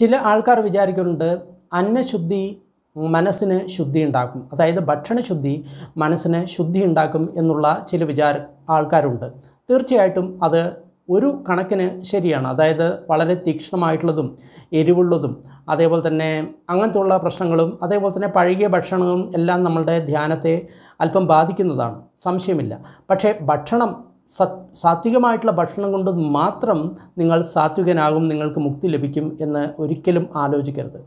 ചില ആൾക്കാർ വിചാരിക്കുന്നുണ്ട് അന്നശുദ്ധി മനസ്സിന് ശുദ്ധി ഉണ്ടാക്കും അതായത് ഭക്ഷണശുദ്ധി മനസ്സിന് ശുദ്ധി ഉണ്ടാക്കും എന്നുള്ള ചില വിചാര ആൾക്കാരുണ്ട് തീർച്ചയായിട്ടും അത് ഒരു കണക്കിന് ശരിയാണ് അതായത് വളരെ തീക്ഷ്ണമായിട്ടുള്ളതും എരിവുള്ളതും അതേപോലെ തന്നെ അങ്ങനത്തെയുള്ള പ്രശ്നങ്ങളും അതേപോലെ തന്നെ പഴകിയ ഭക്ഷണവും എല്ലാം നമ്മളുടെ ധ്യാനത്തെ അല്പം ബാധിക്കുന്നതാണ് സംശയമില്ല പക്ഷേ ഭക്ഷണം സാത്വികമായിട്ടുള്ള ഭക്ഷണം കൊണ്ട് മാത്രം നിങ്ങൾ സാത്വികനാകും നിങ്ങൾക്ക് മുക്തി ലഭിക്കും എന്ന് ഒരിക്കലും ആലോചിക്കരുത്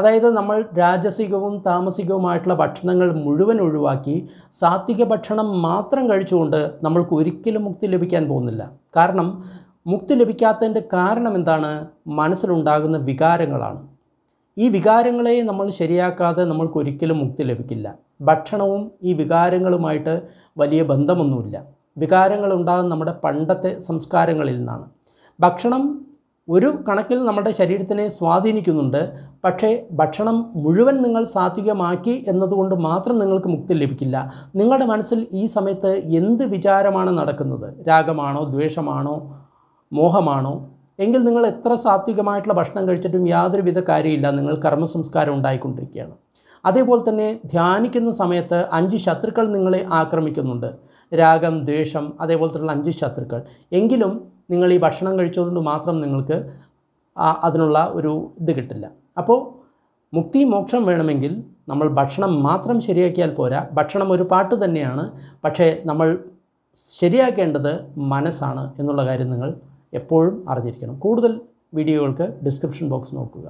അതായത് നമ്മൾ രാജസികവും താമസികവുമായിട്ടുള്ള ഭക്ഷണങ്ങൾ മുഴുവൻ ഒഴിവാക്കി സാത്വിക ഭക്ഷണം മാത്രം കഴിച്ചുകൊണ്ട് നമ്മൾക്ക് ഒരിക്കലും മുക്തി ലഭിക്കാൻ പോകുന്നില്ല കാരണം മുക്തി ലഭിക്കാത്തതിൻ്റെ കാരണം എന്താണ് മനസ്സിലുണ്ടാകുന്ന വികാരങ്ങളാണ് ഈ വികാരങ്ങളെ നമ്മൾ ശരിയാക്കാതെ നമ്മൾക്ക് ഒരിക്കലും മുക്തി ലഭിക്കില്ല ഭക്ഷണവും ഈ വികാരങ്ങളുമായിട്ട് വലിയ ബന്ധമൊന്നുമില്ല വികാരങ്ങൾ ഉണ്ടാകുന്ന നമ്മുടെ പണ്ടത്തെ സംസ്കാരങ്ങളിൽ നിന്നാണ് ഭക്ഷണം ഒരു കണക്കിൽ നമ്മുടെ ശരീരത്തിനെ സ്വാധീനിക്കുന്നുണ്ട് പക്ഷേ ഭക്ഷണം മുഴുവൻ നിങ്ങൾ സാത്വികമാക്കി എന്നതുകൊണ്ട് മാത്രം നിങ്ങൾക്ക് മുക്തി ലഭിക്കില്ല നിങ്ങളുടെ മനസ്സിൽ ഈ സമയത്ത് എന്ത് വിചാരമാണ് നടക്കുന്നത് രാഗമാണോ ദ്വേഷമാണോ മോഹമാണോ എങ്കിൽ നിങ്ങൾ എത്ര സാത്വികമായിട്ടുള്ള ഭക്ഷണം കഴിച്ചിട്ടും യാതൊരുവിധ കാര്യമില്ല നിങ്ങൾ കർമ്മ സംസ്കാരം ഉണ്ടായിക്കൊണ്ടിരിക്കുകയാണ് അതേപോലെ തന്നെ ധ്യാനിക്കുന്ന സമയത്ത് അഞ്ച് ശത്രുക്കൾ നിങ്ങളെ ആക്രമിക്കുന്നുണ്ട് രാഗം ദ്വേഷം അതേപോലത്തുള്ള അഞ്ച് ശത്രുക്കൾ എങ്കിലും നിങ്ങൾ ഈ ഭക്ഷണം കഴിച്ചതുകൊണ്ട് മാത്രം നിങ്ങൾക്ക് അതിനുള്ള ഒരു ഇത് കിട്ടില്ല അപ്പോൾ മുക്തി മോക്ഷം വേണമെങ്കിൽ നമ്മൾ ഭക്ഷണം മാത്രം ശരിയാക്കിയാൽ പോരാ ഭക്ഷണം ഒരു പാട്ട് തന്നെയാണ് പക്ഷേ നമ്മൾ ശരിയാക്കേണ്ടത് മനസ്സാണ് എന്നുള്ള കാര്യം നിങ്ങൾ എപ്പോഴും അറിഞ്ഞിരിക്കണം കൂടുതൽ വീഡിയോകൾക്ക് ഡിസ്ക്രിപ്ഷൻ ബോക്സ് നോക്കുക